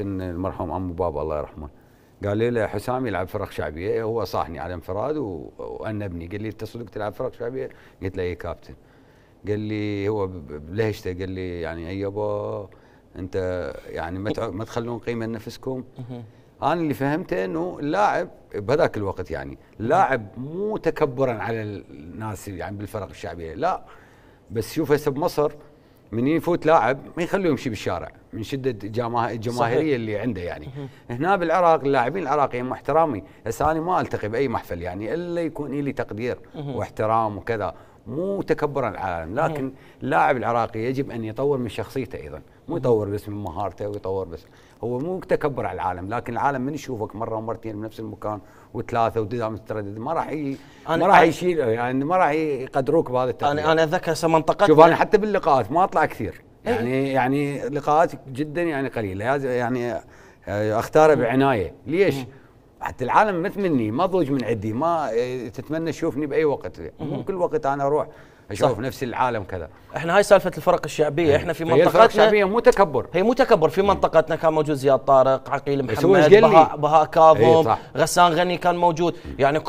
ان المرحوم عمو بابا الله يرحمه قال لي له حسام يلعب فرق شعبيه إيه، هو صاحني على انفراد وانبني قال لي انت صدق تلعب فرق شعبيه؟ قلت له اي كابتن قال لي هو بلهجته قال لي يعني اي يابا انت يعني ما تخلون قيمه لنفسكم انا اللي فهمته انه اللاعب بهذاك الوقت يعني اللاعب مو تكبرا على الناس يعني بالفرق الشعبيه لا بس شوف هسه بمصر من يفوت لاعب ما يخلوه يمشي بالشارع من شده جماه... الجماهيريه اللي عنده يعني هنا بالعراق اللاعبين العراقيين مع هسه انا ما التقي باي محفل يعني الا يكون لي تقدير واحترام وكذا مو تكبرا على العالم لكن اللاعب العراقي يجب ان يطور من شخصيته ايضا مو يطور بس من مهارته ويطور بس هو مو تكبر على العالم لكن العالم من يشوفك مره ومرتين بنفس المكان وثلاثه ودائما تتردد ما راح ما راح يشيل يعني ما راح يقدروك بهذا التقدير انا انا اتذكر هسه منطقتنا شوف انا حتى باللقاءات ما اطلع كثير إيه. يعني يعني لقاءات جدا يعني قليله يعني, يعني اختاره بعنايه ليش؟ حتى العالم ما تمني ما ضوج من عندي ما إيه، تتمنى تشوفني باي وقت مو كل وقت انا اروح اشوف صح. نفس العالم كذا احنا هاي سالفه الفرق الشعبيه إيه. احنا في منطقتنا الفرق الشعبيه مو تكبر هي مو تكبر في إيه. منطقتنا كان موجود زياد طارق عقيل محمد بهاء بها كاظم غسان غني كان موجود يعني كل